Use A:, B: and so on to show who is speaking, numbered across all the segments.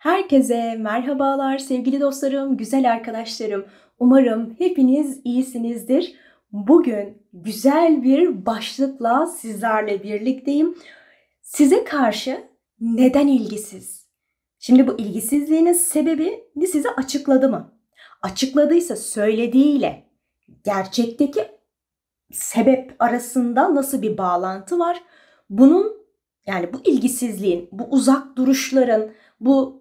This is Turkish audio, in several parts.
A: Herkese merhabalar sevgili dostlarım, güzel arkadaşlarım. Umarım hepiniz iyisinizdir. Bugün güzel bir başlıkla sizlerle birlikteyim. Size karşı neden ilgisiz? Şimdi bu ilgisizliğinin sebebini size açıkladı mı? Açıkladıysa söylediğiyle gerçekteki sebep arasında nasıl bir bağlantı var? Bunun yani bu ilgisizliğin, bu uzak duruşların, bu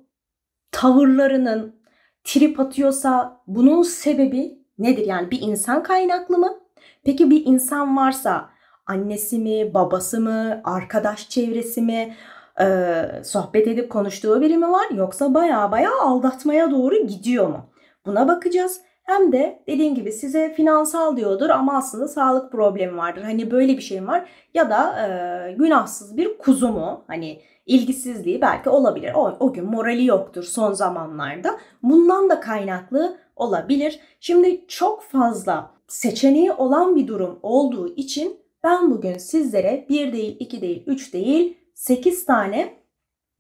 A: tavırlarının trip atıyorsa bunun sebebi nedir? Yani bir insan kaynaklı mı? Peki bir insan varsa annesi mi, babası mı, arkadaş çevresi mi, e, sohbet edip konuştuğu biri mi var yoksa baya baya aldatmaya doğru gidiyor mu? Buna bakacağız. Hem de dediğim gibi size finansal diyordur ama aslında sağlık problemi vardır. Hani böyle bir şey var ya da e, günahsız bir kuzu mu? Hani ilgisizliği belki olabilir. O, o gün morali yoktur son zamanlarda. Bundan da kaynaklı olabilir. Şimdi çok fazla seçeneği olan bir durum olduğu için ben bugün sizlere bir değil, iki değil, üç değil sekiz tane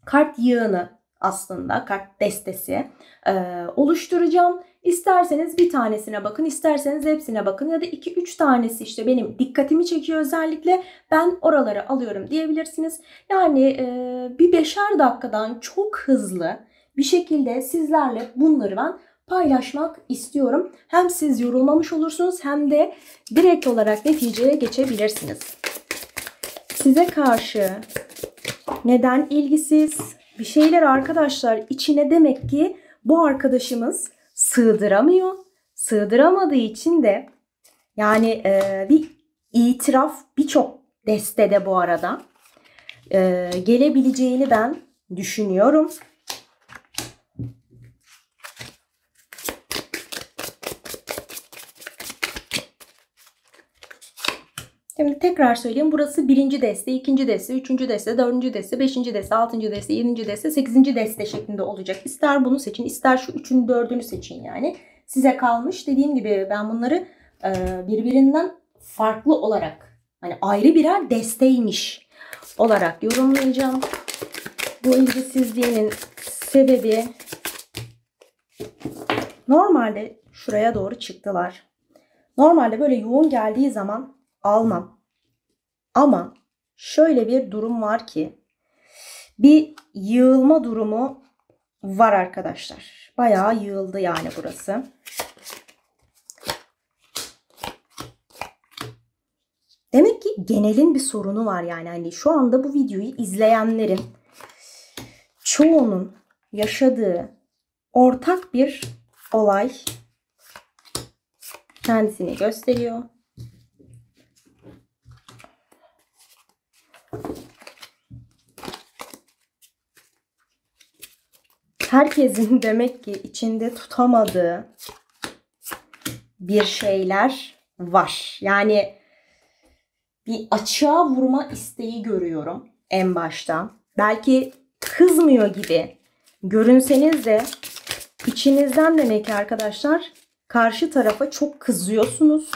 A: kart yığını aslında kart destesi e, oluşturacağım İsterseniz bir tanesine bakın, isterseniz hepsine bakın ya da 2-3 tanesi işte benim dikkatimi çekiyor özellikle ben oraları alıyorum diyebilirsiniz. Yani e, bir beşer dakikadan çok hızlı bir şekilde sizlerle bunları ben paylaşmak istiyorum. Hem siz yorulmamış olursunuz hem de direkt olarak neticeye geçebilirsiniz. Size karşı neden ilgisiz bir şeyler arkadaşlar içine demek ki bu arkadaşımız sığdıramıyor. Sığdıramadığı için de yani e, bir itiraf birçok destede bu arada e, gelebileceğini ben düşünüyorum. Şimdi tekrar söyleyeyim. Burası birinci deste, ikinci deste, üçüncü deste, dördüncü deste, beşinci deste, altıncı deste, yedinci deste, sekizinci deste şeklinde olacak. İster bunu seçin, ister şu üçün dördünü seçin yani. Size kalmış. Dediğim gibi ben bunları e, birbirinden farklı olarak, hani ayrı birer desteymiş olarak yorumlayacağım. Bu ilgisizliğinin sebebi normalde şuraya doğru çıktılar. Normalde böyle yoğun geldiği zaman almam. Ama şöyle bir durum var ki bir yığılma durumu var arkadaşlar. Bayağı yığıldı yani burası. Demek ki genelin bir sorunu var yani. Hani şu anda bu videoyu izleyenlerin çoğunun yaşadığı ortak bir olay kendisini gösteriyor. herkesin demek ki içinde tutamadığı bir şeyler var. Yani bir açığa vurma isteği görüyorum en başta. Belki kızmıyor gibi görünseniz de içinizden demek ki arkadaşlar karşı tarafa çok kızıyorsunuz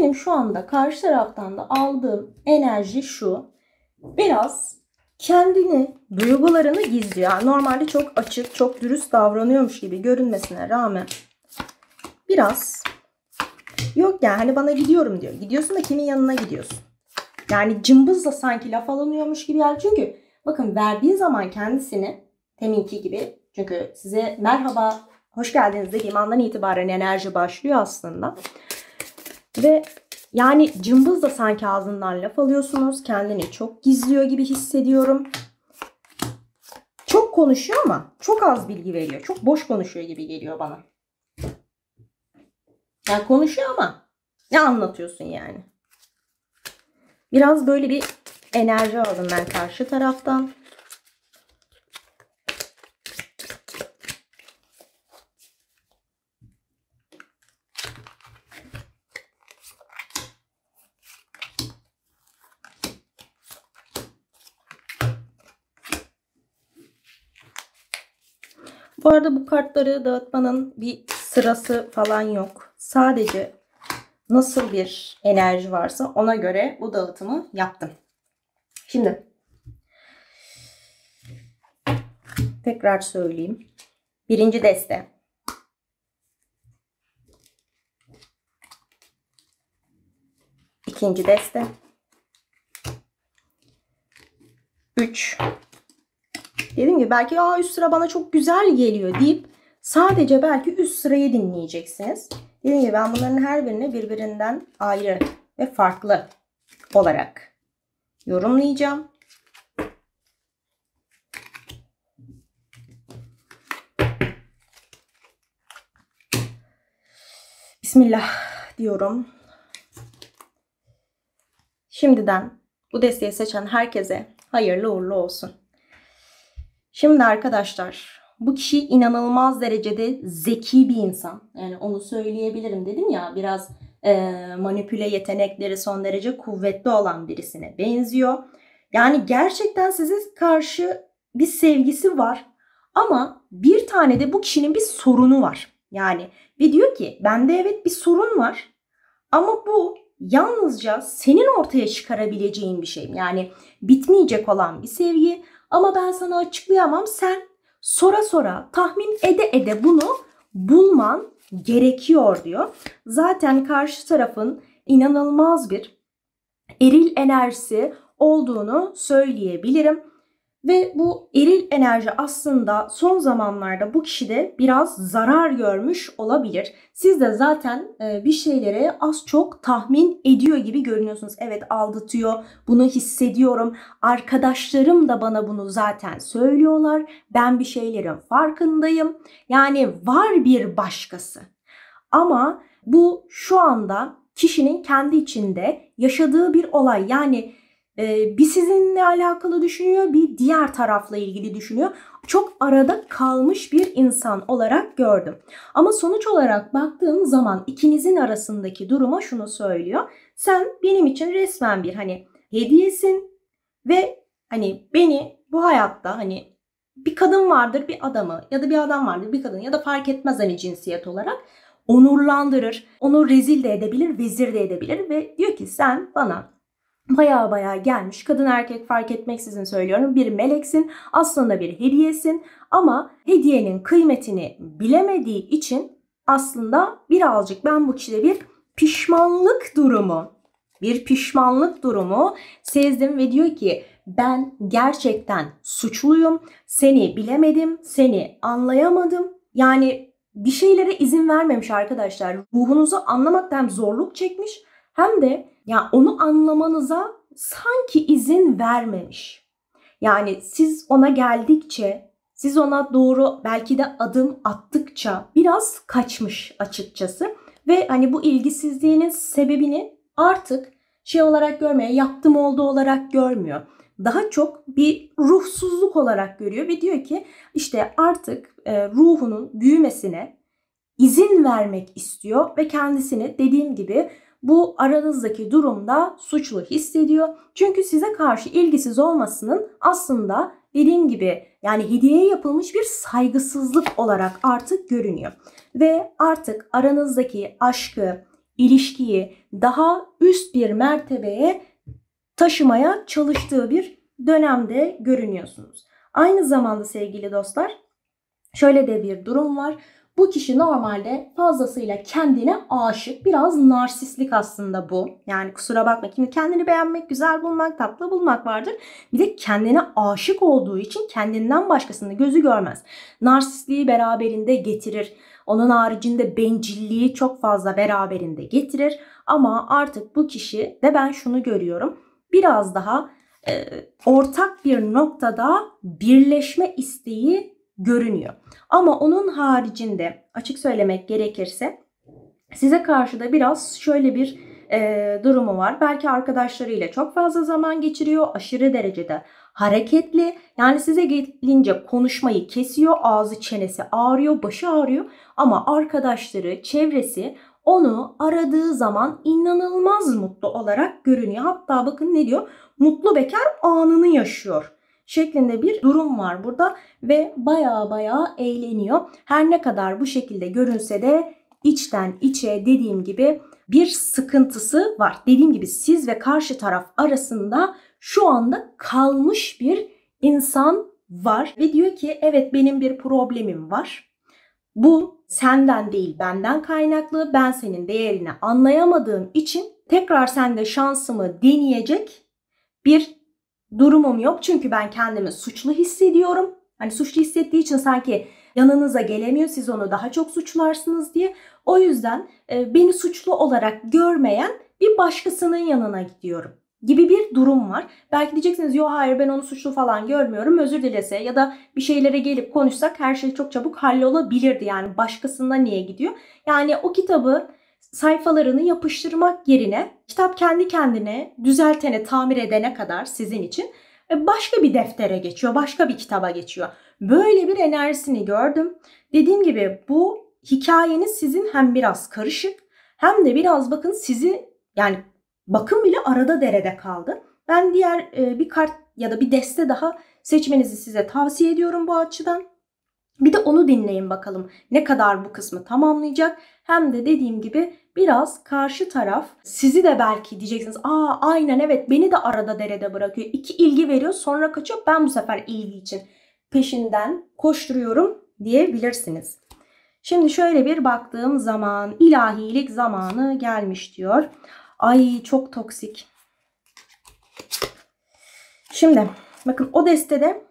A: Benim şu anda karşı taraftan da aldığım enerji şu. Biraz kendini, duygularını gizliyor. Yani normalde çok açık, çok dürüst davranıyormuş gibi görünmesine rağmen biraz yok yani hani bana gidiyorum diyor. Gidiyorsun da kimin yanına gidiyorsun? Yani cımbızla sanki laf alınıyormuş gibi yani çünkü bakın verdiği zaman kendisini teminki gibi çünkü size merhaba hoş geldiniz dediğim andan itibaren enerji başlıyor aslında. Ve yani cımbız da sanki ağzından laf alıyorsunuz. Kendini çok gizliyor gibi hissediyorum. Çok konuşuyor ama çok az bilgi veriyor. Çok boş konuşuyor gibi geliyor bana. Yani konuşuyor ama ne anlatıyorsun yani? Biraz böyle bir enerji aldım ben karşı taraftan. arada bu kartları dağıtmanın bir sırası falan yok. Sadece nasıl bir enerji varsa ona göre bu dağıtımı yaptım. Şimdi tekrar söyleyeyim. Birinci deste. İkinci deste. Üç. Dedim ki belki Aa, üst sıra bana çok güzel geliyor deyip sadece belki üst sırayı dinleyeceksiniz. dedim ki ben bunların her birini birbirinden ayrı ve farklı olarak yorumlayacağım. Bismillah diyorum. Şimdiden bu desteği seçen herkese hayırlı uğurlu olsun. Şimdi arkadaşlar bu kişi inanılmaz derecede zeki bir insan. Yani onu söyleyebilirim dedim ya biraz e, manipüle yetenekleri son derece kuvvetli olan birisine benziyor. Yani gerçekten size karşı bir sevgisi var ama bir tane de bu kişinin bir sorunu var. Yani ve diyor ki bende evet bir sorun var ama bu yalnızca senin ortaya çıkarabileceğin bir şey. Yani bitmeyecek olan bir sevgi ama ben sana açıklayamam. Sen sora sora tahmin ede ede bunu bulman gerekiyor diyor. Zaten karşı tarafın inanılmaz bir eril enerjisi olduğunu söyleyebilirim. Ve bu eril enerji aslında son zamanlarda bu kişide biraz zarar görmüş olabilir. Siz de zaten e, bir şeylere az çok tahmin ediyor gibi görünüyorsunuz. Evet aldatıyor, bunu hissediyorum. Arkadaşlarım da bana bunu zaten söylüyorlar. Ben bir şeylerin farkındayım. Yani var bir başkası. Ama bu şu anda kişinin kendi içinde yaşadığı bir olay. Yani e, bir sizinle alakalı düşünüyor, bir diğer tarafla ilgili düşünüyor. Çok arada kalmış bir insan olarak gördüm. Ama sonuç olarak baktığım zaman ikinizin arasındaki duruma şunu söylüyor. Sen benim için resmen bir hani hediyesin ve hani beni bu hayatta hani bir kadın vardır bir adamı ya da bir adam vardır bir kadın ya da fark etmez hani cinsiyet olarak onurlandırır. Onu rezil de edebilir, vezir de edebilir ve diyor ki sen bana baya baya gelmiş. Kadın erkek fark etmeksizin söylüyorum. Bir meleksin, aslında bir hediyesin ama hediyenin kıymetini bilemediği için aslında birazcık ben bu kişide bir pişmanlık durumu, bir pişmanlık durumu sezdim ve diyor ki ben gerçekten suçluyum. Seni bilemedim, seni anlayamadım. Yani bir şeylere izin vermemiş arkadaşlar. Ruhunuzu anlamakta hem zorluk çekmiş hem de yani onu anlamanıza sanki izin vermemiş. Yani siz ona geldikçe, siz ona doğru belki de adım attıkça biraz kaçmış açıkçası. Ve hani bu ilgisizliğinin sebebini artık şey olarak görmeye yaptım oldu olarak görmüyor. Daha çok bir ruhsuzluk olarak görüyor ve diyor ki işte artık e, ruhunun büyümesine izin vermek istiyor ve kendisini dediğim gibi bu aranızdaki durumda suçlu hissediyor. Çünkü size karşı ilgisiz olmasının aslında dediğim gibi yani hediyeye yapılmış bir saygısızlık olarak artık görünüyor. Ve artık aranızdaki aşkı, ilişkiyi daha üst bir mertebeye taşımaya çalıştığı bir dönemde görünüyorsunuz. Aynı zamanda sevgili dostlar şöyle de bir durum var. Bu kişi normalde fazlasıyla kendine aşık. Biraz narsistlik aslında bu. Yani kusura bakma. Şimdi kendini beğenmek, güzel bulmak, tatlı bulmak vardır. Bir de kendine aşık olduğu için kendinden başkasını gözü görmez. Narsistliği beraberinde getirir. Onun haricinde bencilliği çok fazla beraberinde getirir. Ama artık bu kişi de ben şunu görüyorum. Biraz daha e, ortak bir noktada birleşme isteği görünüyor. Ama onun haricinde açık söylemek gerekirse size karşı da biraz şöyle bir e, durumu var. Belki arkadaşlarıyla çok fazla zaman geçiriyor. Aşırı derecede hareketli. Yani size gelince konuşmayı kesiyor. Ağzı çenesi ağrıyor, başı ağrıyor. Ama arkadaşları, çevresi onu aradığı zaman inanılmaz mutlu olarak görünüyor. Hatta bakın ne diyor? Mutlu bekar anını yaşıyor şeklinde bir durum var burada ve baya baya eğleniyor. Her ne kadar bu şekilde görünse de içten içe dediğim gibi bir sıkıntısı var. Dediğim gibi siz ve karşı taraf arasında şu anda kalmış bir insan var ve diyor ki evet benim bir problemim var. Bu senden değil benden kaynaklı. Ben senin değerini anlayamadığım için tekrar sende şansımı deneyecek bir durumum yok. Çünkü ben kendimi suçlu hissediyorum. Hani suçlu hissettiği için sanki yanınıza gelemiyor. Siz onu daha çok suçlarsınız diye. O yüzden e, beni suçlu olarak görmeyen bir başkasının yanına gidiyorum gibi bir durum var. Belki diyeceksiniz yo hayır ben onu suçlu falan görmüyorum özür dilese ya da bir şeylere gelip konuşsak her şey çok çabuk hallolabilirdi yani başkasına niye gidiyor? Yani o kitabı sayfalarını yapıştırmak yerine kitap kendi kendine düzeltene, tamir edene kadar sizin için e, başka bir deftere geçiyor, başka bir kitaba geçiyor. Böyle bir enerjisini gördüm. Dediğim gibi bu hikayeniz sizin hem biraz karışık hem de biraz bakın sizi yani bakın bile arada derede kaldı. Ben diğer e, bir kart ya da bir deste daha seçmenizi size tavsiye ediyorum bu açıdan. Bir de onu dinleyin bakalım ne kadar bu kısmı tamamlayacak. Hem de dediğim gibi biraz karşı taraf sizi de belki diyeceksiniz. Aa aynen evet beni de arada derede bırakıyor. İki ilgi veriyor sonra kaçıyor. Ben bu sefer ilgi için peşinden koşturuyorum diyebilirsiniz. Şimdi şöyle bir baktığım zaman ilahilik zamanı gelmiş diyor. Ay çok toksik. Şimdi bakın o destede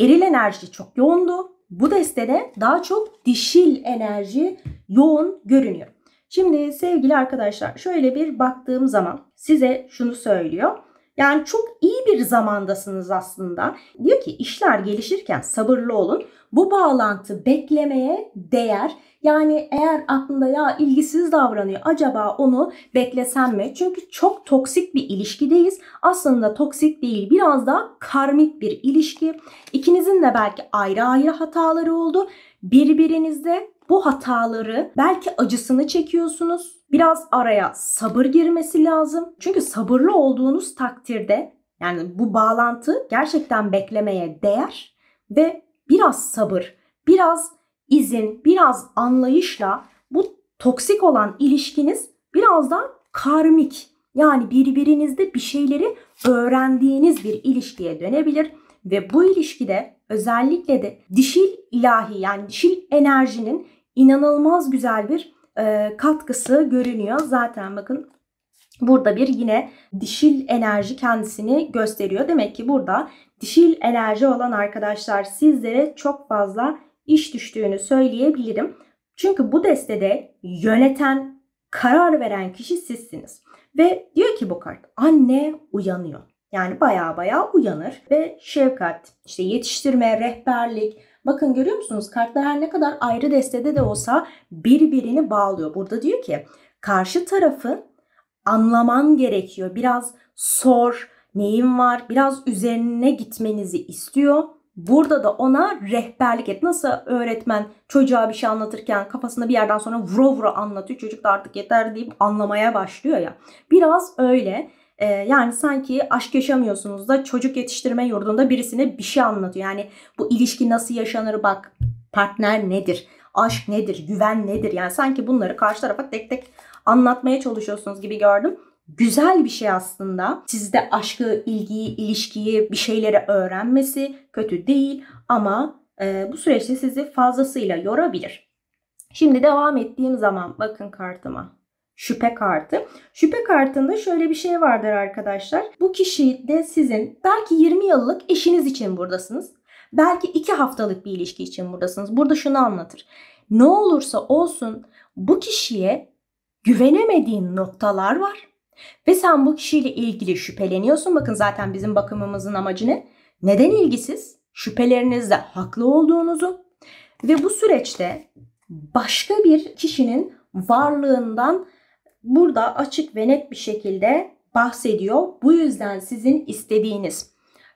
A: eril enerji çok yoğundu bu destede daha çok dişil enerji yoğun görünüyor. Şimdi sevgili arkadaşlar şöyle bir baktığım zaman size şunu söylüyor. Yani çok iyi bir zamandasınız aslında. Diyor ki işler gelişirken sabırlı olun. Bu bağlantı beklemeye değer. Yani eğer aklında ya ilgisiz davranıyor acaba onu beklesem mi? Çünkü çok toksik bir ilişkideyiz. Aslında toksik değil biraz daha karmik bir ilişki. İkinizin de belki ayrı ayrı hataları oldu. Birbirinizde bu hataları belki acısını çekiyorsunuz. Biraz araya sabır girmesi lazım. Çünkü sabırlı olduğunuz takdirde yani bu bağlantı gerçekten beklemeye değer ve biraz sabır, biraz izin, biraz anlayışla bu toksik olan ilişkiniz biraz da karmik. Yani birbirinizde bir şeyleri öğrendiğiniz bir ilişkiye dönebilir ve bu ilişkide özellikle de dişil ilahi yani dişil enerjinin inanılmaz güzel bir e, katkısı görünüyor. Zaten bakın burada bir yine dişil enerji kendisini gösteriyor. Demek ki burada dişil enerji olan arkadaşlar sizlere çok fazla iş düştüğünü söyleyebilirim. Çünkü bu destede yöneten, karar veren kişi sizsiniz. Ve diyor ki bu kart anne uyanıyor. Yani baya baya uyanır ve şefkat, işte yetiştirme, rehberlik. Bakın görüyor musunuz kartlar her ne kadar ayrı destede de olsa birbirini bağlıyor. Burada diyor ki karşı tarafı anlaman gerekiyor. Biraz sor, neyin var, biraz üzerine gitmenizi istiyor Burada da ona rehberlik et. Nasıl öğretmen çocuğa bir şey anlatırken kafasında bir yerden sonra vura vura anlatıyor. Çocuk da artık yeter deyip anlamaya başlıyor ya. Biraz öyle. Ee, yani sanki aşk yaşamıyorsunuz da çocuk yetiştirme yurdunda birisine bir şey anlatıyor. Yani bu ilişki nasıl yaşanır bak. Partner nedir? Aşk nedir? Güven nedir? Yani sanki bunları karşı tarafa tek tek anlatmaya çalışıyorsunuz gibi gördüm güzel bir şey aslında. Sizde aşkı, ilgiyi, ilişkiyi, bir şeyleri öğrenmesi kötü değil ama e, bu süreçte sizi fazlasıyla yorabilir. Şimdi devam ettiğim zaman bakın kartıma. Şüphe kartı. Şüphe kartında şöyle bir şey vardır arkadaşlar. Bu kişi de sizin belki 20 yıllık eşiniz için buradasınız. Belki 2 haftalık bir ilişki için buradasınız. Burada şunu anlatır. Ne olursa olsun bu kişiye güvenemediğin noktalar var ve sen bu kişiyle ilgili şüpheleniyorsun. Bakın zaten bizim bakımımızın amacı ne? Neden ilgisiz? Şüphelerinizde haklı olduğunuzu ve bu süreçte başka bir kişinin varlığından burada açık ve net bir şekilde bahsediyor. Bu yüzden sizin istediğiniz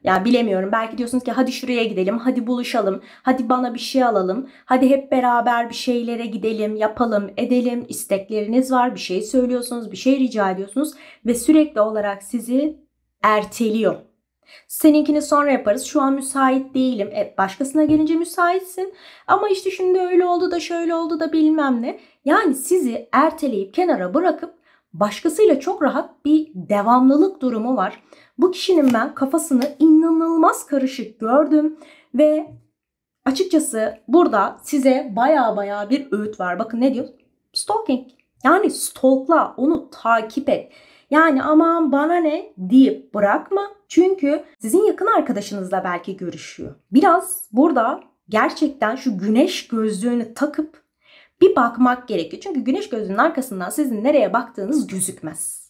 A: ya bilemiyorum. Belki diyorsunuz ki hadi şuraya gidelim, hadi buluşalım, hadi bana bir şey alalım, hadi hep beraber bir şeylere gidelim, yapalım, edelim. İstekleriniz var, bir şey söylüyorsunuz, bir şey rica ediyorsunuz ve sürekli olarak sizi erteliyor. Seninkini sonra yaparız. Şu an müsait değilim. E, başkasına gelince müsaitsin. Ama işte şimdi öyle oldu da şöyle oldu da bilmem ne. Yani sizi erteleyip kenara bırakıp başkasıyla çok rahat bir devamlılık durumu var. Bu kişinin ben kafasını inanılmaz karışık gördüm ve açıkçası burada size baya baya bir öğüt var. Bakın ne diyor? Stalking. Yani stalkla onu takip et. Yani aman bana ne deyip bırakma. Çünkü sizin yakın arkadaşınızla belki görüşüyor. Biraz burada gerçekten şu güneş gözlüğünü takıp bir bakmak gerekiyor. Çünkü güneş gözlüğünün arkasından sizin nereye baktığınız gözükmez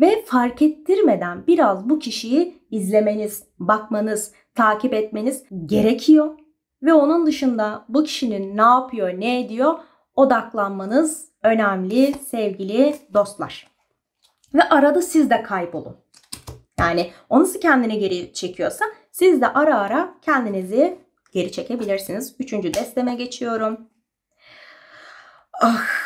A: ve fark ettirmeden biraz bu kişiyi izlemeniz, bakmanız, takip etmeniz gerekiyor. Ve onun dışında bu kişinin ne yapıyor, ne ediyor odaklanmanız önemli sevgili dostlar. Ve arada siz de kaybolun. Yani nasıl kendini geri çekiyorsa siz de ara ara kendinizi geri çekebilirsiniz. Üçüncü desteme geçiyorum. Ah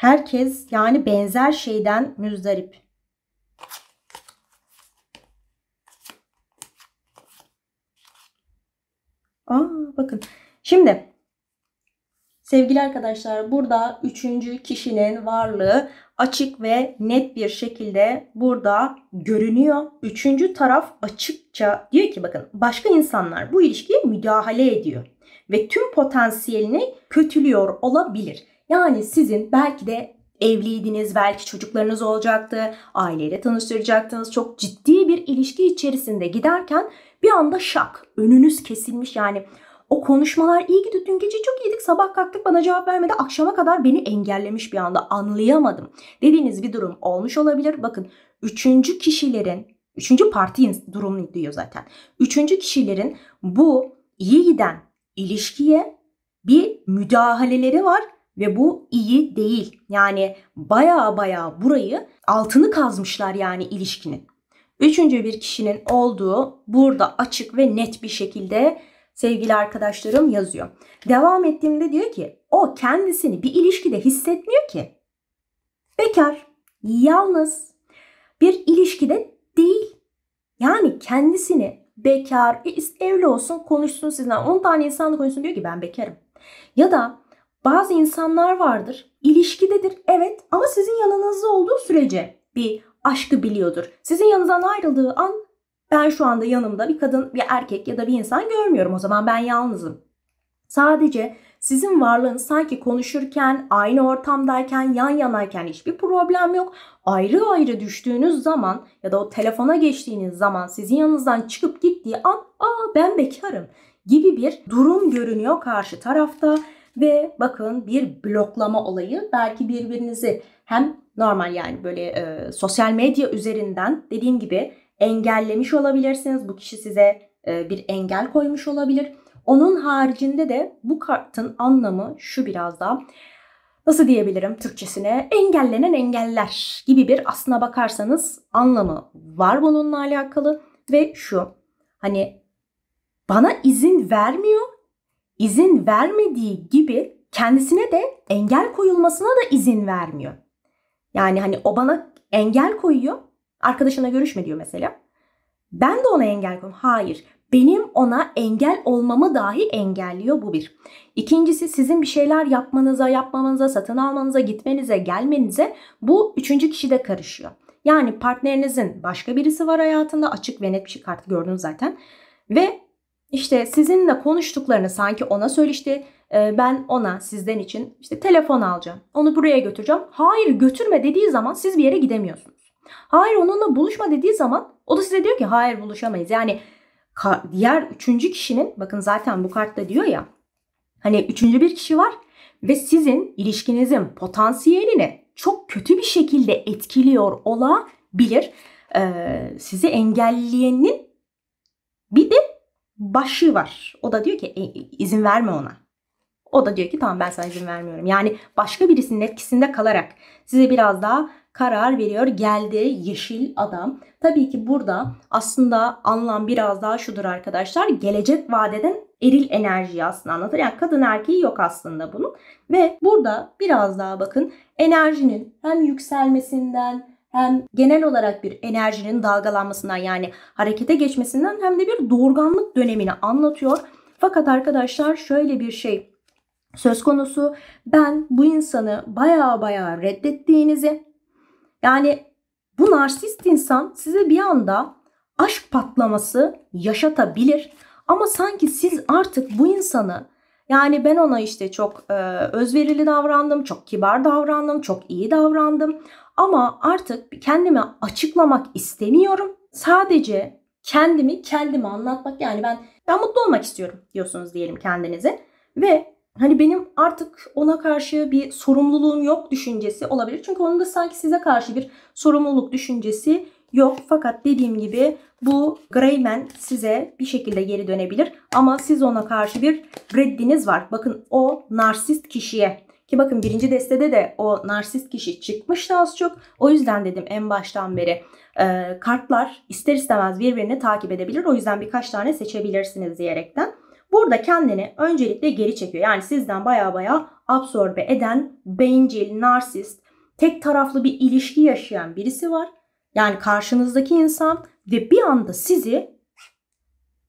A: Herkes yani benzer şeyden müzdarip. Aa, bakın. Şimdi sevgili arkadaşlar burada üçüncü kişinin varlığı açık ve net bir şekilde burada görünüyor. Üçüncü taraf açıkça diyor ki bakın başka insanlar bu ilişkiye müdahale ediyor ve tüm potansiyelini kötülüyor olabilir. Yani sizin belki de evliydiniz, belki çocuklarınız olacaktı, aileyle tanıştıracaktınız. Çok ciddi bir ilişki içerisinde giderken bir anda şak, önünüz kesilmiş yani. O konuşmalar iyi gidiyor. Dün gece çok iyiydik. Sabah kalktık bana cevap vermedi. Akşama kadar beni engellemiş bir anda. Anlayamadım. Dediğiniz bir durum olmuş olabilir. Bakın üçüncü kişilerin, üçüncü partinin durumunu diyor zaten. Üçüncü kişilerin bu iyi giden ilişkiye bir müdahaleleri var ve bu iyi değil. Yani baya baya burayı altını kazmışlar yani ilişkinin. Üçüncü bir kişinin olduğu burada açık ve net bir şekilde sevgili arkadaşlarım yazıyor. Devam ettiğimde diyor ki o kendisini bir ilişkide hissetmiyor ki. Bekar, yalnız bir ilişkide değil. Yani kendisini bekar, e, evli olsun konuşsun sizinle 10 tane insanla konuşsun diyor ki ben bekarım. Ya da bazı insanlar vardır. İlişkidedir evet ama sizin yanınızda olduğu sürece bir aşkı biliyordur. Sizin yanınızdan ayrıldığı an ben şu anda yanımda bir kadın, bir erkek ya da bir insan görmüyorum. O zaman ben yalnızım. Sadece sizin varlığınız sanki konuşurken, aynı ortamdayken, yan yanayken hiçbir problem yok. Ayrı ayrı düştüğünüz zaman ya da o telefona geçtiğiniz zaman sizin yanınızdan çıkıp gittiği an aa ben bekarım gibi bir durum görünüyor karşı tarafta ve bakın bir bloklama olayı belki birbirinizi hem normal yani böyle e, sosyal medya üzerinden dediğim gibi engellemiş olabilirsiniz. Bu kişi size e, bir engel koymuş olabilir. Onun haricinde de bu kartın anlamı şu biraz daha nasıl diyebilirim Türkçesine engellenen engeller gibi bir aslına bakarsanız anlamı var bununla alakalı ve şu hani bana izin vermiyor izin vermediği gibi kendisine de engel koyulmasına da izin vermiyor. Yani hani o bana engel koyuyor. Arkadaşına görüşme diyor mesela. Ben de ona engel koyuyorum. Hayır. Benim ona engel olmamı dahi engelliyor bu bir. İkincisi sizin bir şeyler yapmanıza, yapmamanıza, satın almanıza, gitmenize, gelmenize bu üçüncü kişi de karışıyor. Yani partnerinizin başka birisi var hayatında açık ve net bir şey kartı gördünüz zaten. Ve işte sizinle konuştuklarını sanki ona söyle işte ee, ben ona sizden için işte telefon alacağım. Onu buraya götüreceğim. Hayır götürme dediği zaman siz bir yere gidemiyorsunuz. Hayır onunla buluşma dediği zaman o da size diyor ki hayır buluşamayız. Yani diğer üçüncü kişinin bakın zaten bu kartta diyor ya hani üçüncü bir kişi var ve sizin ilişkinizin potansiyelini çok kötü bir şekilde etkiliyor olabilir. Ee, sizi engelleyenin bir de başı var. O da diyor ki e, izin verme ona. O da diyor ki tamam ben sana izin vermiyorum. Yani başka birisinin etkisinde kalarak size biraz daha karar veriyor. Geldi yeşil adam. Tabii ki burada aslında anlam biraz daha şudur arkadaşlar. Gelecek vadeden eril enerjiyi aslında anlatır. Yani kadın erkeği yok aslında bunun. Ve burada biraz daha bakın enerjinin hem yükselmesinden hem genel olarak bir enerjinin dalgalanmasından yani harekete geçmesinden hem de bir doğurganlık dönemini anlatıyor. Fakat arkadaşlar şöyle bir şey söz konusu ben bu insanı baya baya reddettiğinizi yani bu narsist insan size bir anda aşk patlaması yaşatabilir ama sanki siz artık bu insanı yani ben ona işte çok e, özverili davrandım, çok kibar davrandım, çok iyi davrandım. Ama artık kendime açıklamak istemiyorum. Sadece kendimi kendime anlatmak yani ben ben mutlu olmak istiyorum diyorsunuz diyelim kendinize ve hani benim artık ona karşı bir sorumluluğum yok düşüncesi olabilir. Çünkü onun da sanki size karşı bir sorumluluk düşüncesi yok. Fakat dediğim gibi bu Greyman size bir şekilde geri dönebilir. Ama siz ona karşı bir reddiniz var. Bakın o narsist kişiye ki bakın birinci destede de o narsist kişi çıkmıştı az çok. O yüzden dedim en baştan beri e, kartlar ister istemez birbirini takip edebilir. O yüzden birkaç tane seçebilirsiniz diyerekten. Burada kendini öncelikle geri çekiyor. Yani sizden baya baya absorbe eden, bencil, narsist, tek taraflı bir ilişki yaşayan birisi var. Yani karşınızdaki insan ve bir anda sizi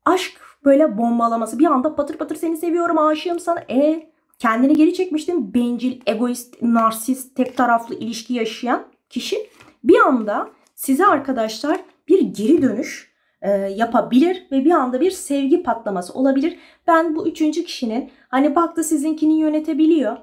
A: aşk böyle bombalaması. Bir anda patır patır seni seviyorum aşığım sana. E kendini geri çekmiştim. Bencil, egoist, narsist, tek taraflı ilişki yaşayan kişi bir anda size arkadaşlar bir geri dönüş e, yapabilir ve bir anda bir sevgi patlaması olabilir. Ben bu üçüncü kişinin hani baktı sizinkini yönetebiliyor.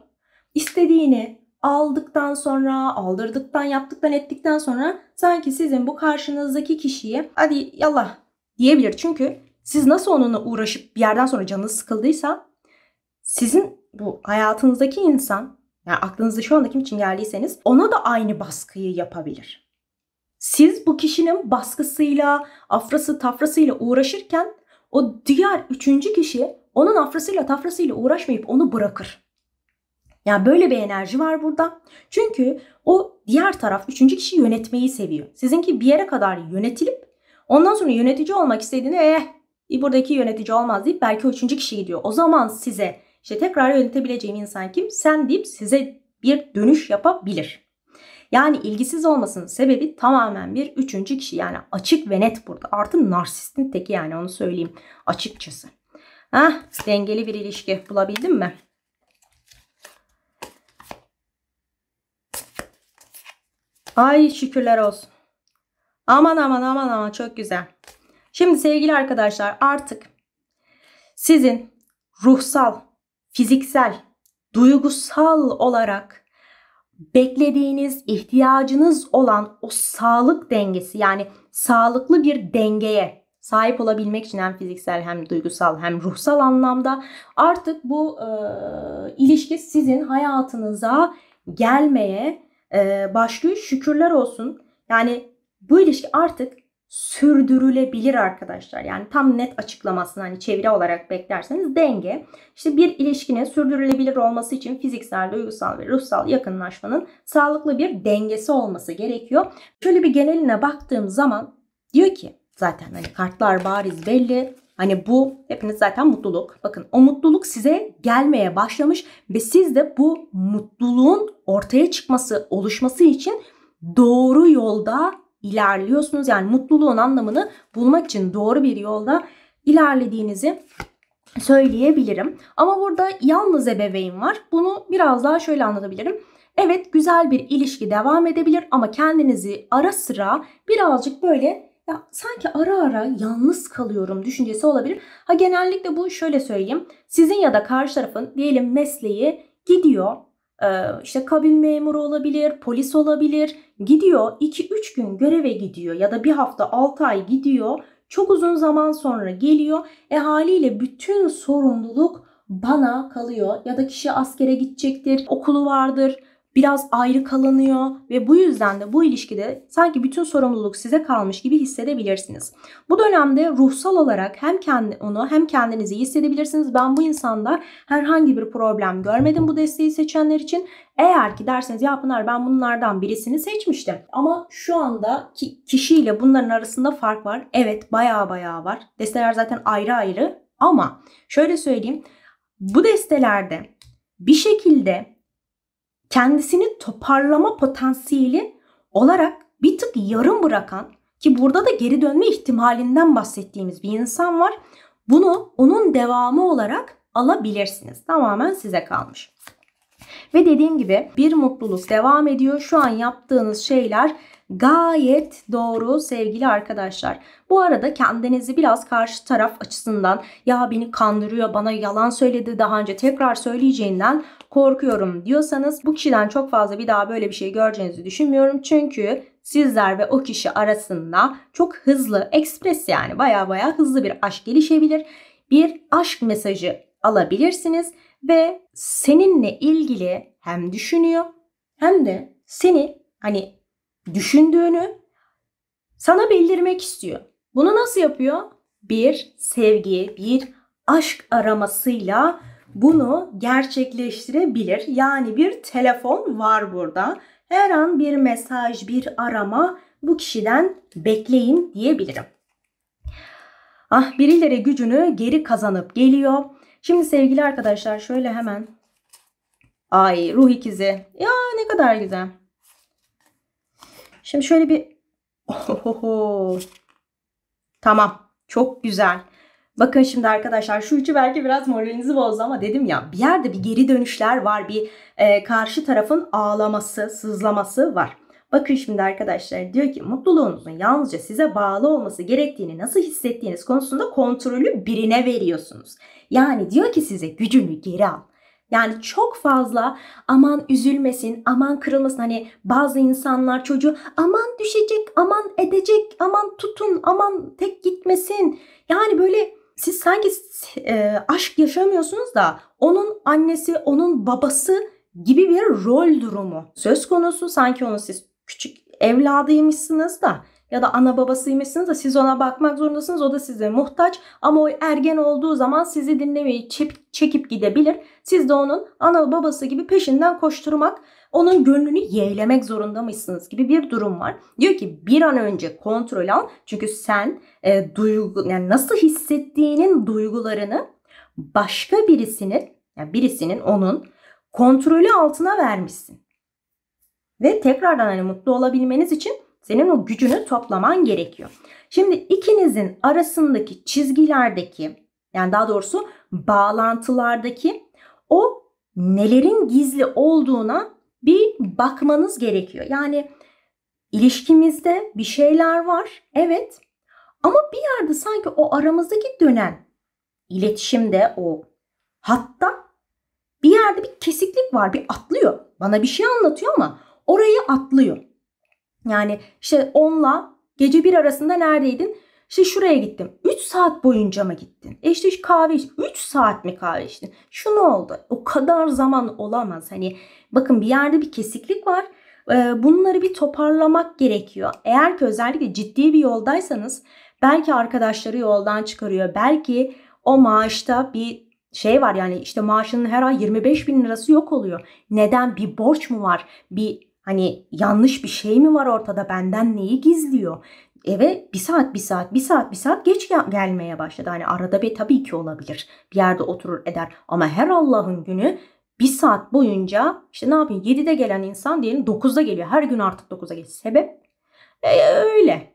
A: İstediğini aldıktan sonra, aldırdıktan, yaptıktan, ettikten sonra sanki sizin bu karşınızdaki kişiyi hadi yallah diyebilir. Çünkü siz nasıl onunla uğraşıp bir yerden sonra canınız sıkıldıysa sizin bu hayatınızdaki insan, yani aklınızda şu anda kim için geldiyseniz ona da aynı baskıyı yapabilir. Siz bu kişinin baskısıyla, afrası tafrasıyla uğraşırken o diğer üçüncü kişi onun afrasıyla tafrasıyla uğraşmayıp onu bırakır. Yani böyle bir enerji var burada. Çünkü o diğer taraf üçüncü kişi yönetmeyi seviyor. Sizinki bir yere kadar yönetilip ondan sonra yönetici olmak istediğini eh buradaki yönetici olmaz deyip belki üçüncü kişi gidiyor. O zaman size işte tekrar yönetebileceğim insan kim? Sen deyip size bir dönüş yapabilir. Yani ilgisiz olmasının sebebi tamamen bir üçüncü kişi. Yani açık ve net burada. Artı narsistin teki yani onu söyleyeyim açıkçası. Heh, dengeli bir ilişki bulabildin mi? Ay şükürler olsun. Aman aman aman aman çok güzel. Şimdi sevgili arkadaşlar artık sizin ruhsal fiziksel, duygusal olarak beklediğiniz, ihtiyacınız olan o sağlık dengesi yani sağlıklı bir dengeye sahip olabilmek için hem fiziksel hem duygusal hem ruhsal anlamda artık bu e, ilişki sizin hayatınıza gelmeye e, başlıyor. Şükürler olsun. Yani bu ilişki artık sürdürülebilir arkadaşlar. Yani tam net açıklamasını hani çeviri olarak beklerseniz denge. İşte bir ilişkinin sürdürülebilir olması için fiziksel, duygusal ve ruhsal yakınlaşmanın sağlıklı bir dengesi olması gerekiyor. Şöyle bir geneline baktığım zaman diyor ki zaten hani kartlar bariz belli. Hani bu hepiniz zaten mutluluk. Bakın o mutluluk size gelmeye başlamış ve siz de bu mutluluğun ortaya çıkması, oluşması için doğru yolda ilerliyorsunuz. Yani mutluluğun anlamını bulmak için doğru bir yolda ilerlediğinizi söyleyebilirim. Ama burada yalnız ebeveyn var. Bunu biraz daha şöyle anlatabilirim. Evet güzel bir ilişki devam edebilir ama kendinizi ara sıra birazcık böyle ya sanki ara ara yalnız kalıyorum düşüncesi olabilir. Ha genellikle bu şöyle söyleyeyim. Sizin ya da karşı tarafın diyelim mesleği gidiyor ee, işte kabin memuru olabilir, polis olabilir. Gidiyor 2-3 gün göreve gidiyor ya da bir hafta 6 ay gidiyor. Çok uzun zaman sonra geliyor. E haliyle bütün sorumluluk bana kalıyor ya da kişi askere gidecektir, okulu vardır, biraz ayrı kalınıyor ve bu yüzden de bu ilişkide sanki bütün sorumluluk size kalmış gibi hissedebilirsiniz. Bu dönemde ruhsal olarak hem kendi onu hem kendinizi iyi hissedebilirsiniz. Ben bu insanda herhangi bir problem görmedim bu desteği seçenler için. Eğer ki derseniz ya Pınar ben bunlardan birisini seçmiştim. Ama şu anda ki kişiyle bunların arasında fark var. Evet baya baya var. Desteler zaten ayrı ayrı ama şöyle söyleyeyim. Bu destelerde bir şekilde kendisini toparlama potansiyeli olarak bir tık yarım bırakan ki burada da geri dönme ihtimalinden bahsettiğimiz bir insan var. Bunu onun devamı olarak alabilirsiniz. Tamamen size kalmış. Ve dediğim gibi bir mutluluk devam ediyor. Şu an yaptığınız şeyler gayet doğru sevgili arkadaşlar. Bu arada kendinizi biraz karşı taraf açısından ya beni kandırıyor, bana yalan söyledi daha önce tekrar söyleyeceğinden korkuyorum diyorsanız bu kişiden çok fazla bir daha böyle bir şey göreceğinizi düşünmüyorum. Çünkü sizler ve o kişi arasında çok hızlı, ekspres yani baya baya hızlı bir aşk gelişebilir. Bir aşk mesajı alabilirsiniz ve seninle ilgili hem düşünüyor hem de seni hani düşündüğünü sana bildirmek istiyor. Bunu nasıl yapıyor? Bir sevgi, bir aşk aramasıyla bunu gerçekleştirebilir. Yani bir telefon var burada. Her an bir mesaj, bir arama bu kişiden bekleyin diyebilirim. Ah birileri gücünü geri kazanıp geliyor. Şimdi sevgili arkadaşlar şöyle hemen. Ay ruh ikizi. Ya ne kadar güzel. Şimdi şöyle bir Ohoho. Tamam. Çok güzel. Bakın şimdi arkadaşlar şu üçü belki biraz moralinizi bozdu ama dedim ya bir yerde bir geri dönüşler var. Bir e, karşı tarafın ağlaması, sızlaması var. Bakın şimdi arkadaşlar diyor ki mutluluğunuzun yalnızca size bağlı olması gerektiğini nasıl hissettiğiniz konusunda kontrolü birine veriyorsunuz. Yani diyor ki size gücünü geri al. Yani çok fazla aman üzülmesin, aman kırılmasın. Hani bazı insanlar çocuğu aman düşecek, aman edecek, aman tutun, aman tek gitmesin. Yani böyle siz sanki e, aşk yaşamıyorsunuz da onun annesi, onun babası gibi bir rol durumu söz konusu. Sanki onu siz küçük evladıymışsınız da ya da ana babasıymışsınız da siz ona bakmak zorundasınız. O da size muhtaç ama o ergen olduğu zaman sizi dinlemeyi çekip gidebilir. Siz de onun ana babası gibi peşinden koşturmak onun gönlünü yeğlemek zorunda mısınız gibi bir durum var. Diyor ki bir an önce kontrol al çünkü sen e, duygu yani nasıl hissettiğinin duygularını başka birisinin yani birisinin onun kontrolü altına vermişsin. Ve tekrardan hani mutlu olabilmeniz için senin o gücünü toplaman gerekiyor. Şimdi ikinizin arasındaki çizgilerdeki yani daha doğrusu bağlantılardaki o nelerin gizli olduğuna bir bakmanız gerekiyor. Yani ilişkimizde bir şeyler var. Evet. Ama bir yerde sanki o aramızdaki dönen iletişimde o hatta bir yerde bir kesiklik var. Bir atlıyor. Bana bir şey anlatıyor ama orayı atlıyor. Yani işte onla gece bir arasında neredeydin? İşte şuraya gittim. 3 saat boyunca mı gittin? E işte kahve iç. 3 saat mi kahve içtin? Şu ne oldu? O kadar zaman olamaz. Hani bakın bir yerde bir kesiklik var. Ee, bunları bir toparlamak gerekiyor. Eğer ki özellikle ciddi bir yoldaysanız belki arkadaşları yoldan çıkarıyor. Belki o maaşta bir şey var yani işte maaşının her ay 25 bin lirası yok oluyor. Neden? Bir borç mu var? Bir hani yanlış bir şey mi var ortada? Benden neyi gizliyor? eve bir saat bir saat bir saat bir saat geç gel- gelmeye başladı. Hani arada bir tabii ki olabilir. Bir yerde oturur eder ama her Allah'ın günü bir saat boyunca işte ne yapayım 7'de gelen insan diyelim 9'da geliyor. Her gün artık 9'da geliyor. Sebep e, öyle.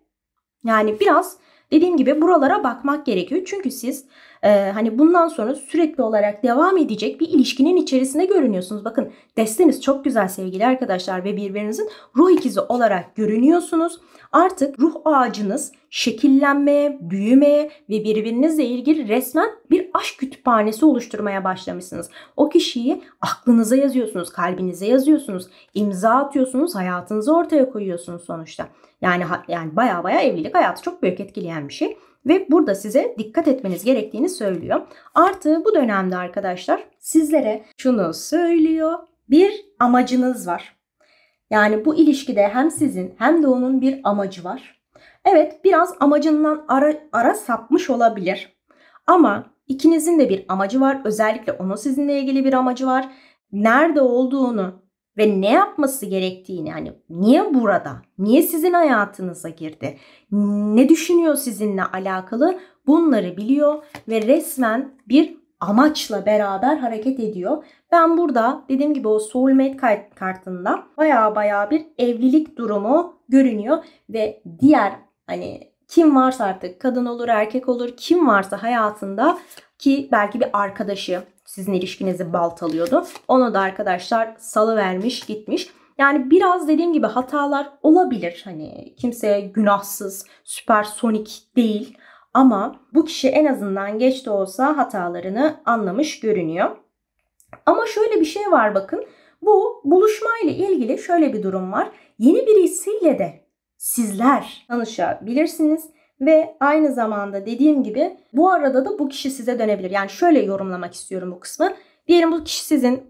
A: Yani biraz dediğim gibi buralara bakmak gerekiyor. Çünkü siz ee, hani bundan sonra sürekli olarak devam edecek bir ilişkinin içerisinde görünüyorsunuz. Bakın desteniz çok güzel sevgili arkadaşlar ve birbirinizin ruh ikizi olarak görünüyorsunuz. Artık ruh ağacınız şekillenmeye, büyümeye ve birbirinizle ilgili resmen bir aşk kütüphanesi oluşturmaya başlamışsınız. O kişiyi aklınıza yazıyorsunuz, kalbinize yazıyorsunuz, imza atıyorsunuz, hayatınızı ortaya koyuyorsunuz sonuçta. Yani yani baya baya evlilik hayatı çok büyük etkileyen bir şey ve burada size dikkat etmeniz gerektiğini söylüyor. Artı bu dönemde arkadaşlar sizlere şunu söylüyor. Bir amacınız var. Yani bu ilişkide hem sizin hem de onun bir amacı var. Evet biraz amacından ara, ara sapmış olabilir. Ama ikinizin de bir amacı var. Özellikle onun sizinle ilgili bir amacı var. Nerede olduğunu ve ne yapması gerektiğini hani niye burada, niye sizin hayatınıza girdi, ne düşünüyor sizinle alakalı bunları biliyor ve resmen bir amaçla beraber hareket ediyor. Ben burada dediğim gibi o soulmate kartında baya baya bir evlilik durumu görünüyor ve diğer hani kim varsa artık kadın olur erkek olur kim varsa hayatında ki belki bir arkadaşı sizin ilişkinizi baltalıyordu. Ona da arkadaşlar salı vermiş gitmiş. Yani biraz dediğim gibi hatalar olabilir. Hani kimse günahsız, süpersonik değil. Ama bu kişi en azından geç de olsa hatalarını anlamış görünüyor. Ama şöyle bir şey var bakın. Bu buluşma ile ilgili şöyle bir durum var. Yeni birisiyle de sizler tanışabilirsiniz ve aynı zamanda dediğim gibi bu arada da bu kişi size dönebilir. Yani şöyle yorumlamak istiyorum bu kısmı. Diyelim bu kişi sizin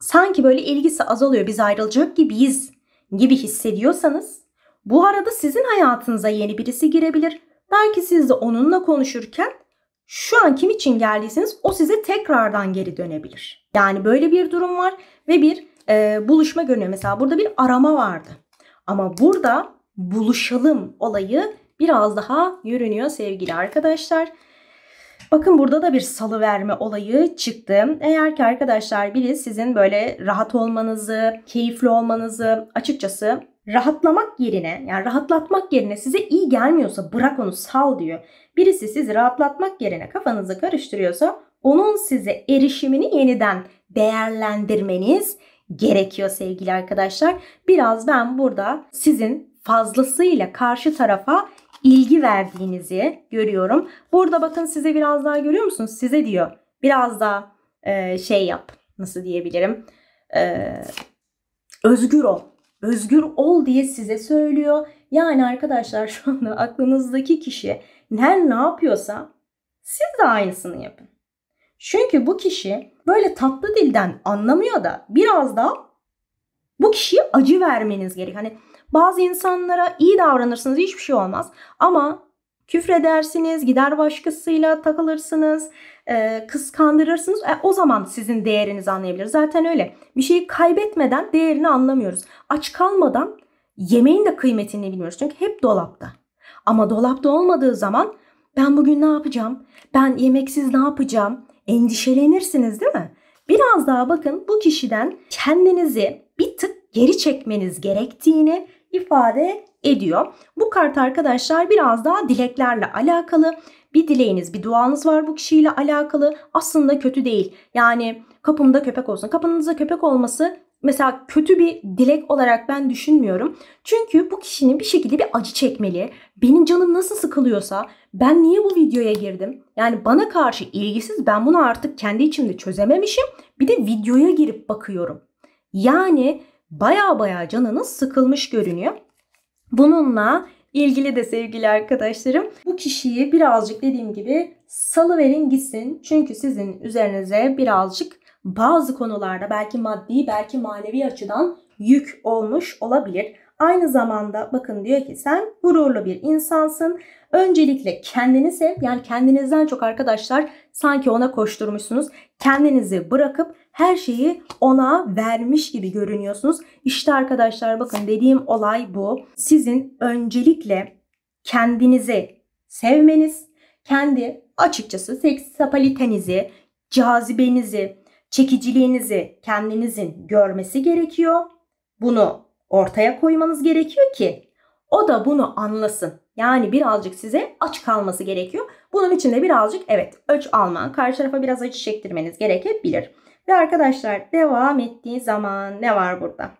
A: sanki böyle ilgisi azalıyor biz ayrılacak gibiyiz gibi hissediyorsanız bu arada sizin hayatınıza yeni birisi girebilir. Belki siz de onunla konuşurken şu an kim için geldiyseniz o size tekrardan geri dönebilir. Yani böyle bir durum var ve bir e, buluşma görünüyor. Mesela burada bir arama vardı. Ama burada buluşalım olayı biraz daha yürünüyor sevgili arkadaşlar. Bakın burada da bir salı verme olayı çıktı. Eğer ki arkadaşlar biri sizin böyle rahat olmanızı, keyifli olmanızı açıkçası rahatlamak yerine yani rahatlatmak yerine size iyi gelmiyorsa bırak onu sal diyor. Birisi sizi rahatlatmak yerine kafanızı karıştırıyorsa onun size erişimini yeniden değerlendirmeniz gerekiyor sevgili arkadaşlar. Biraz ben burada sizin fazlasıyla karşı tarafa ilgi verdiğinizi görüyorum. Burada bakın size biraz daha görüyor musunuz? Size diyor biraz daha e, şey yap. Nasıl diyebilirim? E, özgür ol. Özgür ol diye size söylüyor. Yani arkadaşlar şu anda aklınızdaki kişi her ne yapıyorsa siz de aynısını yapın. Çünkü bu kişi böyle tatlı dilden anlamıyor da biraz da bu kişiye acı vermeniz gerek. Hani bazı insanlara iyi davranırsınız hiçbir şey olmaz. Ama küfredersiniz, gider başkasıyla takılırsınız, e, kıskandırırsınız. E, o zaman sizin değerinizi anlayabilir. Zaten öyle. Bir şeyi kaybetmeden değerini anlamıyoruz. Aç kalmadan yemeğin de kıymetini bilmiyoruz. Çünkü hep dolapta. Ama dolapta olmadığı zaman ben bugün ne yapacağım? Ben yemeksiz ne yapacağım? Endişelenirsiniz değil mi? Biraz daha bakın bu kişiden kendinizi bir tık geri çekmeniz gerektiğini ifade ediyor. Bu kart arkadaşlar biraz daha dileklerle alakalı. Bir dileğiniz, bir duanız var bu kişiyle alakalı. Aslında kötü değil. Yani kapımda köpek olsun. Kapınızda köpek olması mesela kötü bir dilek olarak ben düşünmüyorum. Çünkü bu kişinin bir şekilde bir acı çekmeli. Benim canım nasıl sıkılıyorsa ben niye bu videoya girdim? Yani bana karşı ilgisiz ben bunu artık kendi içimde çözememişim. Bir de videoya girip bakıyorum. Yani baya baya canınız sıkılmış görünüyor. Bununla ilgili de sevgili arkadaşlarım bu kişiyi birazcık dediğim gibi salıverin gitsin. Çünkü sizin üzerinize birazcık bazı konularda belki maddi belki manevi açıdan yük olmuş olabilir. Aynı zamanda bakın diyor ki sen gururlu bir insansın. Öncelikle kendini sev. Yani kendinizden çok arkadaşlar sanki ona koşturmuşsunuz. Kendinizi bırakıp her şeyi ona vermiş gibi görünüyorsunuz. İşte arkadaşlar bakın dediğim olay bu. Sizin öncelikle kendinizi sevmeniz, kendi açıkçası seksapalitenizi, cazibenizi, çekiciliğinizi kendinizin görmesi gerekiyor. Bunu ortaya koymanız gerekiyor ki o da bunu anlasın. Yani birazcık size aç kalması gerekiyor. Bunun için de birazcık evet ölç alman, karşı tarafa biraz acı çektirmeniz gerekebilir. Ve arkadaşlar devam ettiği zaman ne var burada?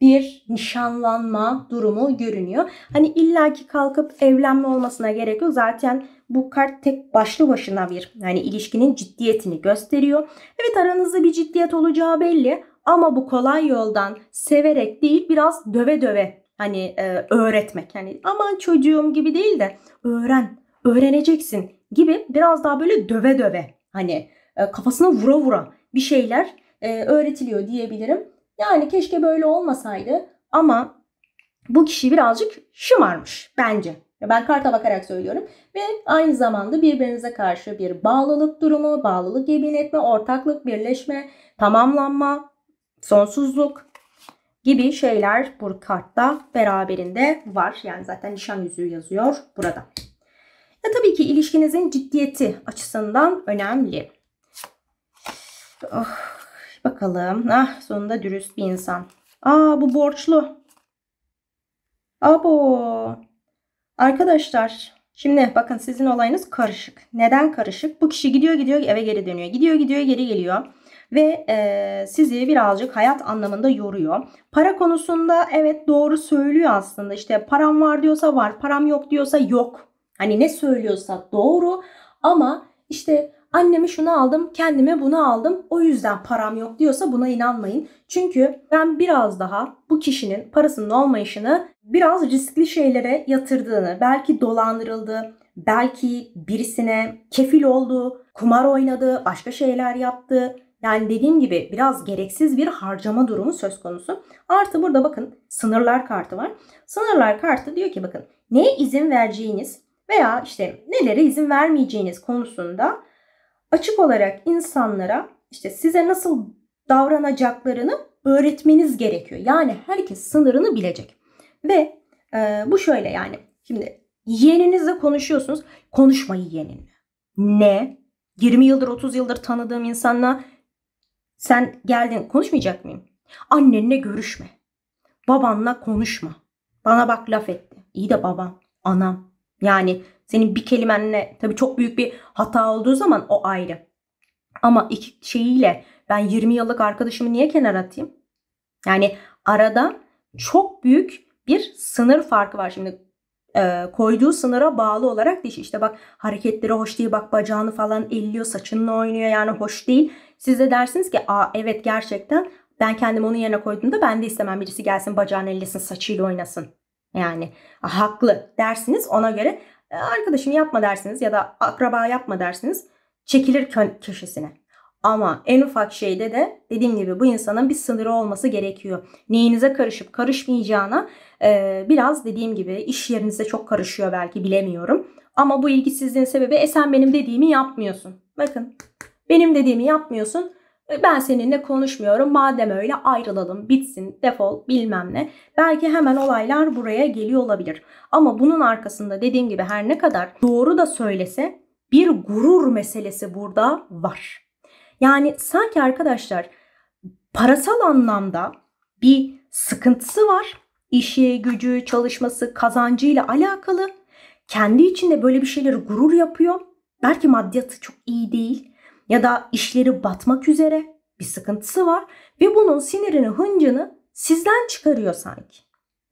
A: bir nişanlanma durumu görünüyor. Hani illaki kalkıp evlenme olmasına gerek yok. Zaten bu kart tek başlı başına bir yani ilişkinin ciddiyetini gösteriyor. Evet aranızda bir ciddiyet olacağı belli ama bu kolay yoldan severek değil biraz döve döve hani e, öğretmek. Yani aman çocuğum gibi değil de öğren, öğreneceksin gibi biraz daha böyle döve döve hani e, kafasına vura vura bir şeyler e, öğretiliyor diyebilirim. Yani keşke böyle olmasaydı ama bu kişi birazcık şımarmış bence. Ben karta bakarak söylüyorum. Ve aynı zamanda birbirinize karşı bir bağlılık durumu, bağlılık yemin etme, ortaklık, birleşme, tamamlanma, sonsuzluk gibi şeyler bu kartta beraberinde var. Yani zaten nişan yüzüğü yazıyor burada. Ya e, tabii ki ilişkinizin ciddiyeti açısından önemli. Oh, bakalım. Ah sonunda dürüst bir insan. Aa bu borçlu. Abo. Arkadaşlar şimdi bakın sizin olayınız karışık. Neden karışık? Bu kişi gidiyor gidiyor eve geri dönüyor. Gidiyor gidiyor geri geliyor. Ve e, sizi birazcık hayat anlamında yoruyor. Para konusunda evet doğru söylüyor aslında. İşte param var diyorsa var, param yok diyorsa yok. Hani ne söylüyorsa doğru ama işte anneme şunu aldım, kendime bunu aldım. O yüzden param yok diyorsa buna inanmayın. Çünkü ben biraz daha bu kişinin parasının olmayışını biraz riskli şeylere yatırdığını, belki dolandırıldı, belki birisine kefil oldu, kumar oynadı, başka şeyler yaptı. Yani dediğim gibi biraz gereksiz bir harcama durumu söz konusu. Artı burada bakın sınırlar kartı var. Sınırlar kartı diyor ki bakın neye izin vereceğiniz veya işte nelere izin vermeyeceğiniz konusunda açık olarak insanlara işte size nasıl davranacaklarını öğretmeniz gerekiyor. Yani herkes sınırını bilecek. Ve e, bu şöyle yani şimdi yeğeninizle konuşuyorsunuz. Konuşma yeğeninle. Ne? 20 yıldır 30 yıldır tanıdığım insanla sen geldin konuşmayacak mıyım? Annenle görüşme. Babanla konuşma. Bana bak laf etti. İyi de babam, anam. Yani senin bir kelimenle tabii çok büyük bir hata olduğu zaman o ayrı. Ama iki şeyiyle ben 20 yıllık arkadaşımı niye kenara atayım? Yani arada çok büyük bir sınır farkı var. Şimdi e, koyduğu sınıra bağlı olarak dişi işte bak hareketleri hoş değil. Bak bacağını falan elliyor. Saçınla oynuyor. Yani hoş değil. Siz de dersiniz ki Aa, evet gerçekten ben kendim onun yerine koyduğumda ben de istemem birisi gelsin bacağını ellesin saçıyla oynasın. Yani haklı dersiniz ona göre e, arkadaşım yapma dersiniz ya da akraba yapma dersiniz çekilir köşesine. Ama en ufak şeyde de dediğim gibi bu insanın bir sınırı olması gerekiyor. Neyinize karışıp karışmayacağına e, biraz dediğim gibi iş yerinize çok karışıyor belki bilemiyorum. Ama bu ilgisizliğin sebebi e sen benim dediğimi yapmıyorsun. Bakın benim dediğimi yapmıyorsun ben seninle konuşmuyorum. Madem öyle ayrılalım, bitsin, defol, bilmem ne. Belki hemen olaylar buraya geliyor olabilir. Ama bunun arkasında dediğim gibi her ne kadar doğru da söylese bir gurur meselesi burada var. Yani sanki arkadaşlar parasal anlamda bir sıkıntısı var. İşi, gücü, çalışması, kazancıyla alakalı. Kendi içinde böyle bir şeyleri gurur yapıyor. Belki maddiyatı çok iyi değil ya da işleri batmak üzere bir sıkıntısı var ve bunun sinirini, hıncını sizden çıkarıyor sanki.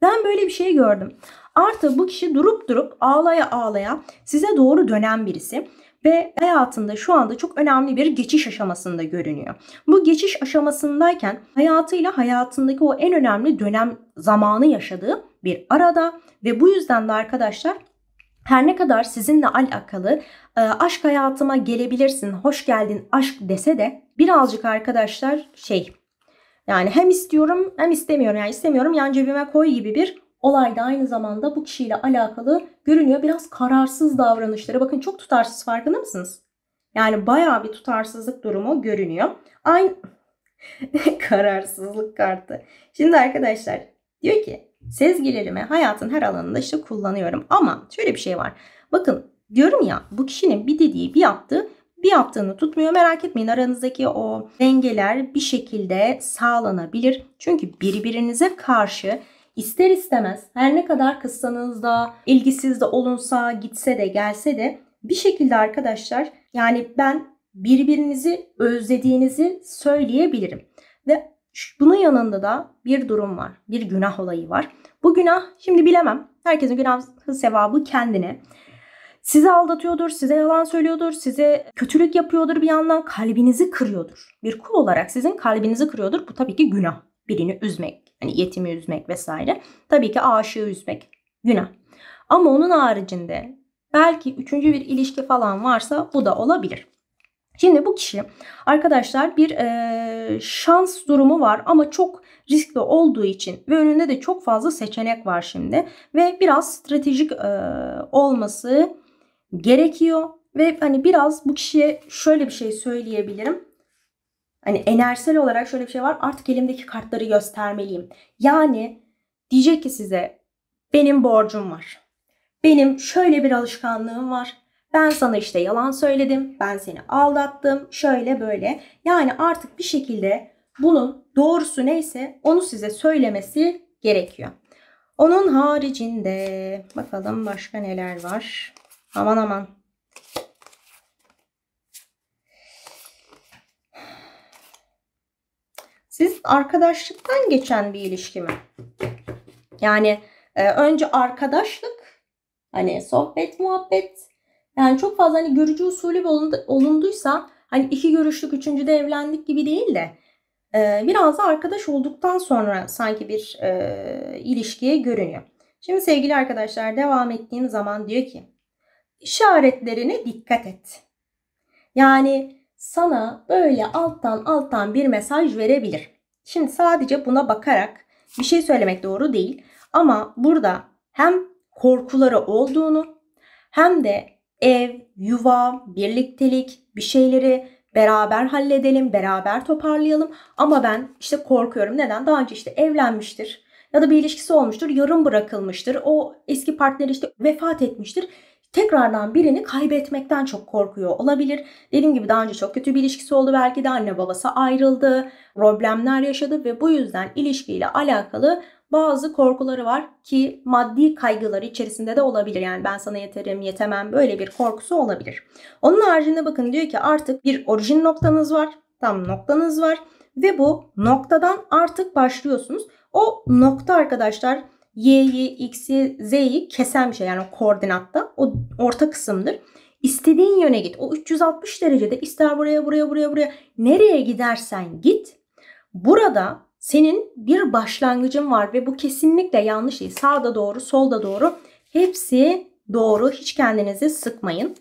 A: Ben böyle bir şey gördüm. Artı bu kişi durup durup ağlaya ağlaya size doğru dönen birisi ve hayatında şu anda çok önemli bir geçiş aşamasında görünüyor. Bu geçiş aşamasındayken hayatıyla hayatındaki o en önemli dönem zamanı yaşadığı bir arada ve bu yüzden de arkadaşlar her ne kadar sizinle alakalı e, aşk hayatıma gelebilirsin, hoş geldin aşk dese de birazcık arkadaşlar şey yani hem istiyorum hem istemiyorum. Yani istemiyorum yan cebime koy gibi bir olay da aynı zamanda bu kişiyle alakalı görünüyor. Biraz kararsız davranışları. Bakın çok tutarsız farkında mısınız? Yani baya bir tutarsızlık durumu görünüyor. Aynı kararsızlık kartı. Şimdi arkadaşlar diyor ki Sezgilerimi hayatın her alanında işte kullanıyorum. Ama şöyle bir şey var. Bakın diyorum ya bu kişinin bir dediği bir yaptığı bir yaptığını tutmuyor. Merak etmeyin aranızdaki o dengeler bir şekilde sağlanabilir. Çünkü birbirinize karşı ister istemez her ne kadar kıssanız da ilgisiz de olunsa gitse de gelse de bir şekilde arkadaşlar yani ben birbirinizi özlediğinizi söyleyebilirim. Ve bunun yanında da bir durum var. Bir günah olayı var. Bu günah şimdi bilemem. Herkesin günahı sevabı kendine. Sizi aldatıyordur, size yalan söylüyordur, size kötülük yapıyordur bir yandan kalbinizi kırıyordur. Bir kul olarak sizin kalbinizi kırıyordur. Bu tabii ki günah. Birini üzmek, hani yetimi üzmek vesaire. Tabii ki aşığı üzmek günah. Ama onun haricinde belki üçüncü bir ilişki falan varsa bu da olabilir. Şimdi bu kişi arkadaşlar bir e, şans durumu var ama çok riskli olduğu için ve önünde de çok fazla seçenek var şimdi ve biraz stratejik e, olması gerekiyor ve hani biraz bu kişiye şöyle bir şey söyleyebilirim. Hani enerjisel olarak şöyle bir şey var. Artık elimdeki kartları göstermeliyim. Yani diyecek ki size benim borcum var. Benim şöyle bir alışkanlığım var ben sana işte yalan söyledim, ben seni aldattım, şöyle böyle. Yani artık bir şekilde bunun doğrusu neyse onu size söylemesi gerekiyor. Onun haricinde bakalım başka neler var. Aman aman. Siz arkadaşlıktan geçen bir ilişki mi? Yani e, önce arkadaşlık, hani sohbet, muhabbet, yani çok fazla hani görücü usulü olunduysa hani iki görüşlük üçüncüde evlendik gibi değil de e, biraz da arkadaş olduktan sonra sanki bir e, ilişkiye görünüyor. Şimdi sevgili arkadaşlar devam ettiğim zaman diyor ki işaretlerine dikkat et. Yani sana böyle alttan alttan bir mesaj verebilir. Şimdi sadece buna bakarak bir şey söylemek doğru değil ama burada hem korkuları olduğunu hem de ev, yuva, birliktelik, bir şeyleri beraber halledelim, beraber toparlayalım. Ama ben işte korkuyorum. Neden? Daha önce işte evlenmiştir ya da bir ilişkisi olmuştur, yarım bırakılmıştır. O eski partner işte vefat etmiştir. Tekrardan birini kaybetmekten çok korkuyor olabilir. Dediğim gibi daha önce çok kötü bir ilişkisi oldu. Belki de anne babası ayrıldı, problemler yaşadı ve bu yüzden ilişkiyle alakalı bazı korkuları var ki maddi kaygılar içerisinde de olabilir. Yani ben sana yeterim, yetemem böyle bir korkusu olabilir. Onun haricinde bakın diyor ki artık bir orijin noktanız var. Tam noktanız var ve bu noktadan artık başlıyorsunuz. O nokta arkadaşlar y'yi, x'i, z'yi kesen bir şey yani o koordinatta o orta kısımdır. İstediğin yöne git. O 360 derecede ister buraya buraya buraya buraya nereye gidersen git. Burada senin bir başlangıcın var ve bu kesinlikle yanlış değil. Sağda doğru, solda doğru. Hepsi doğru. Hiç kendinizi sıkmayın.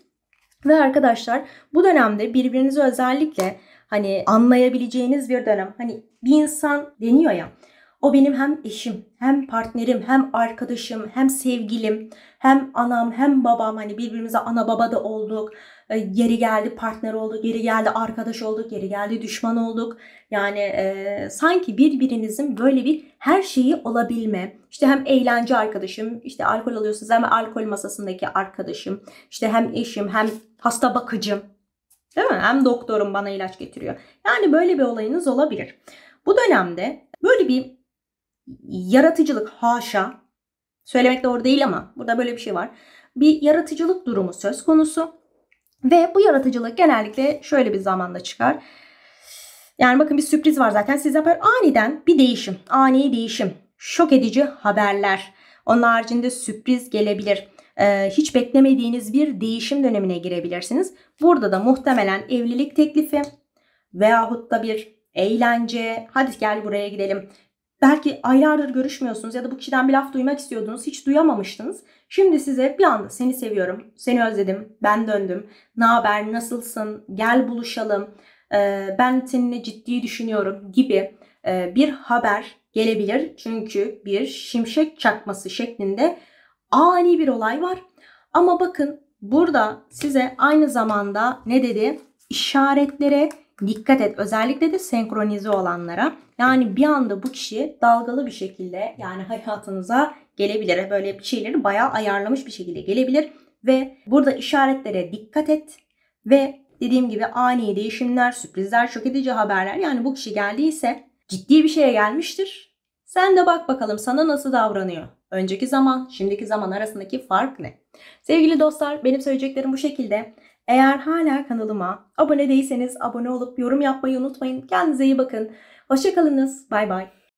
A: Ve arkadaşlar bu dönemde birbirinizi özellikle hani anlayabileceğiniz bir dönem. Hani bir insan deniyor ya. O benim hem eşim, hem partnerim, hem arkadaşım, hem sevgilim, hem anam, hem babam. Hani birbirimize ana baba da olduk. Yeri e, geldi partner olduk, yeri geldi arkadaş olduk, yeri geldi düşman olduk. Yani e, sanki birbirinizin böyle bir her şeyi olabilme. İşte hem eğlence arkadaşım, işte alkol alıyorsunuz hem alkol masasındaki arkadaşım, işte hem eşim hem hasta bakıcım. Değil mi? Hem doktorum bana ilaç getiriyor. Yani böyle bir olayınız olabilir. Bu dönemde böyle bir yaratıcılık haşa söylemek doğru değil ama burada böyle bir şey var. Bir yaratıcılık durumu söz konusu. Ve bu yaratıcılık genellikle şöyle bir zamanda çıkar. Yani bakın bir sürpriz var zaten. siz yapar. aniden bir değişim, ani değişim, şok edici haberler. Onun haricinde sürpriz gelebilir. Ee, hiç beklemediğiniz bir değişim dönemine girebilirsiniz. Burada da muhtemelen evlilik teklifi veyahut da bir eğlence, hadi gel buraya gidelim Belki aylardır görüşmüyorsunuz ya da bu kişiden bir laf duymak istiyordunuz, hiç duyamamıştınız. Şimdi size bir anda seni seviyorum, seni özledim, ben döndüm, ne haber, nasılsın, gel buluşalım, ben seninle ciddi düşünüyorum gibi bir haber gelebilir. Çünkü bir şimşek çakması şeklinde ani bir olay var. Ama bakın burada size aynı zamanda ne dedi? İşaretlere dikkat et. Özellikle de senkronize olanlara. Yani bir anda bu kişi dalgalı bir şekilde yani hayatınıza gelebilir. Böyle bir şeyleri bayağı ayarlamış bir şekilde gelebilir. Ve burada işaretlere dikkat et ve dediğim gibi ani değişimler, sürprizler, şok edici haberler yani bu kişi geldiyse ciddi bir şeye gelmiştir. Sen de bak bakalım sana nasıl davranıyor. Önceki zaman, şimdiki zaman arasındaki fark ne? Sevgili dostlar benim söyleyeceklerim bu şekilde. Eğer hala kanalıma abone değilseniz abone olup yorum yapmayı unutmayın. Kendinize iyi bakın. Hoşçakalınız. Bay bay.